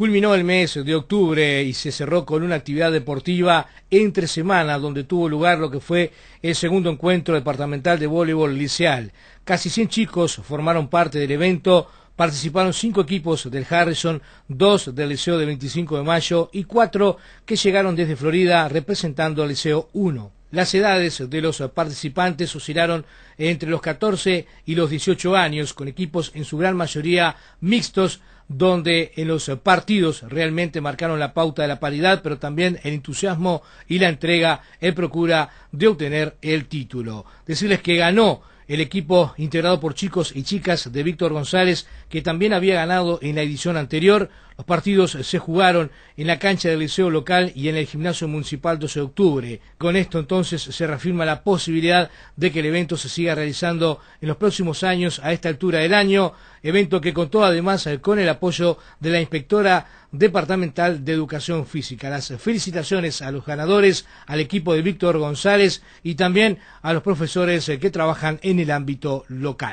Culminó el mes de octubre y se cerró con una actividad deportiva entre semana donde tuvo lugar lo que fue el segundo encuentro departamental de voleibol liceal. Casi 100 chicos formaron parte del evento, participaron cinco equipos del Harrison, dos del Liceo de 25 de Mayo y cuatro que llegaron desde Florida representando al Liceo 1. Las edades de los participantes oscilaron entre los 14 y los 18 años, con equipos en su gran mayoría mixtos, donde en eh, los partidos realmente marcaron la pauta de la paridad, pero también el entusiasmo y la entrega en procura de obtener el título. Decirles que ganó el equipo integrado por chicos y chicas de Víctor González, que también había ganado en la edición anterior, los partidos se jugaron en la cancha del liceo local y en el gimnasio municipal 12 de octubre. Con esto entonces se reafirma la posibilidad de que el evento se siga realizando en los próximos años a esta altura del año, evento que contó además con el apoyo de la inspectora departamental de educación física. Las felicitaciones a los ganadores, al equipo de Víctor González y también a los profesores que trabajan en el ámbito local.